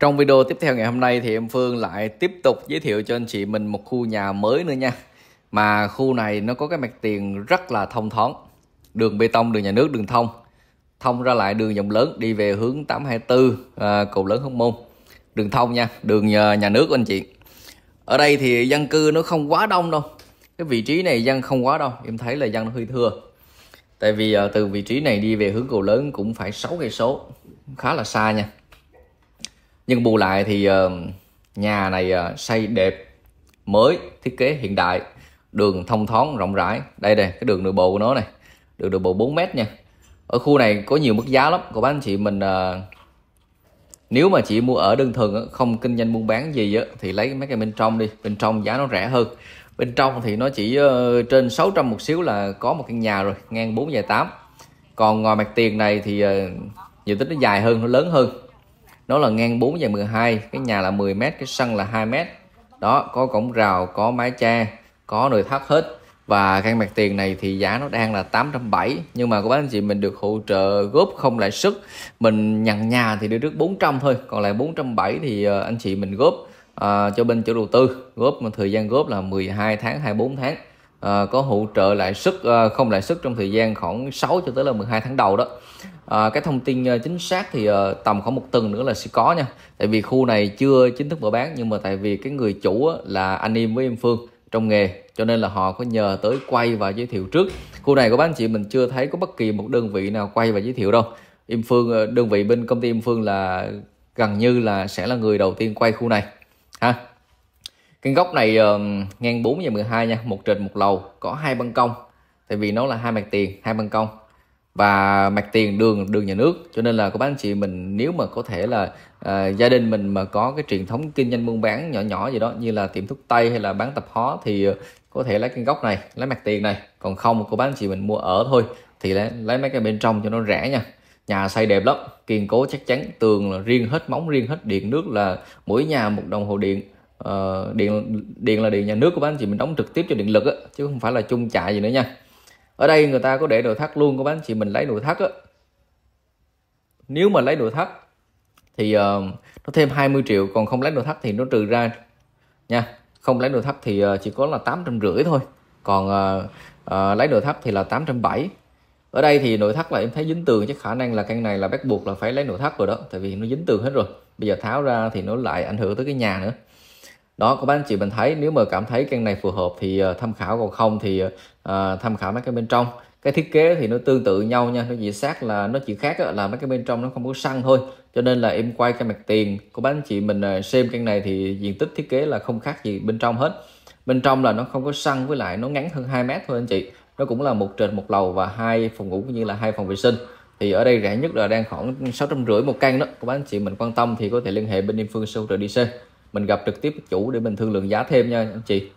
Trong video tiếp theo ngày hôm nay thì em Phương lại tiếp tục giới thiệu cho anh chị mình một khu nhà mới nữa nha. Mà khu này nó có cái mặt tiền rất là thông thoáng. Đường bê tông, đường nhà nước, đường thông. Thông ra lại đường dòng lớn đi về hướng 824 à, cầu lớn Hóc Môn. Đường thông nha, đường nhà, nhà nước anh chị. Ở đây thì dân cư nó không quá đông đâu. Cái vị trí này dân không quá đâu, em thấy là dân nó hơi thưa. Tại vì à, từ vị trí này đi về hướng cầu lớn cũng phải 6 cây số, khá là xa nha nhưng bù lại thì ờ, nhà này ờ, xây đẹp mới thiết kế hiện đại đường thông thoáng rộng rãi đây đây cái đường nội bộ của nó này đường nội bộ 4 mét nha ở khu này có nhiều mức giá lắm của bác anh chị mình ờ, nếu mà chị mua ở đơn thuần không kinh doanh buôn bán gì thì lấy mấy cái bên trong đi bên trong giá nó rẻ hơn bên trong thì nó chỉ trên 600 một xíu là có một căn nhà rồi ngang 4 dài 8 còn ngoài mặt tiền này thì diện tích nó dài hơn nó lớn hơn nó là ngang 4 và 12 cái nhà là 10 m cái sân là 2 m đó có cổng rào có mái che có nội thất hết và căn mặt tiền này thì giá nó đang là 870 nhưng mà các bác anh chị mình được hỗ trợ góp không lãi suất mình nhận nhà thì đưa trước 400 thôi còn lại 470 thì ờ, anh chị mình góp à, cho bên chủ đầu tư góp mà thời gian góp là 12 tháng 24 tháng à, có hỗ trợ lãi suất à, không lãi suất trong thời gian khoảng 6 cho tới là 12 tháng đầu đó à, cái thông tin ờ, chính xác thì uh, tầm khoảng một tuần nữa là sẽ có nha tại vì khu này chưa chính thức mở bán nhưng mà tại vì cái người chủ á, là anh em với em phương trong nghề cho nên là họ có nhờ tới quay và giới thiệu trước khu này của anh chị mình chưa thấy có bất kỳ một đơn vị nào quay và giới thiệu đâu em phương ờ, đơn vị bên công ty em phương là gần như là sẽ là người đầu tiên quay khu này ha cái góc này uh, ngang 4 và 12 nha một trệt một lầu có hai ban công tại vì nó là hai mặt tiền hai ban công và mạch tiền đường đường nhà nước cho nên là các bác anh chị mình nếu mà có thể là à, gia đình mình mà có cái truyền thống kinh doanh buôn bán nhỏ nhỏ gì đó như là tiệm thuốc tây hay là bán tập hóa thì có thể lấy cái gốc này lấy mặt tiền này còn không cô bác anh chị mình mua ở thôi thì lấy, lấy mấy cái bên trong cho nó rẻ nha nhà xây đẹp lắm kiên cố chắc chắn tường là riêng hết móng riêng hết điện nước là mỗi nhà một đồng hồ điện uh, điện điện là điện nhà nước của bác anh chị mình đóng trực tiếp cho điện lực á chứ không phải là chung chạy gì nữa nha ở đây người ta có để nội thất luôn các bác chị mình lấy nội thất á nếu mà lấy nội thất thì uh, nó thêm 20 triệu còn không lấy nội thất thì nó trừ ra nha không lấy nội thất thì uh, chỉ có là tám trăm rưỡi thôi còn uh, uh, lấy nội thất thì là tám trăm bảy ở đây thì nội thất là em thấy dính tường chắc khả năng là căn này là bắt buộc là phải lấy nội thất rồi đó tại vì nó dính tường hết rồi bây giờ tháo ra thì nó lại ảnh hưởng tới cái nhà nữa đó các anh chị mình thấy nếu mà cảm thấy căn này phù hợp thì ờ, tham khảo còn không thì à, tham khảo mấy cái bên trong cái thiết kế thì nó tương tự nhau nha nó chỉ xác là nó chỉ khác là mấy cái bên trong nó không có xăng thôi cho nên là em quay cái mặt tiền của bán chị mình xem căn này thì diện tích thiết kế là không khác gì bên trong hết bên trong là nó không có xăng với lại nó ngắn hơn 2 mét thôi anh chị nó cũng là một trệt một lầu và hai phòng ngủ cũng như là hai phòng vệ sinh thì ở đây rẻ nhất là đang khoảng sáu trăm rưỡi một căn đó các bán chị mình quan tâm thì có thể liên hệ bên em phương sâu rồi đi xem mình gặp trực tiếp chủ để mình thương lượng giá thêm nha anh chị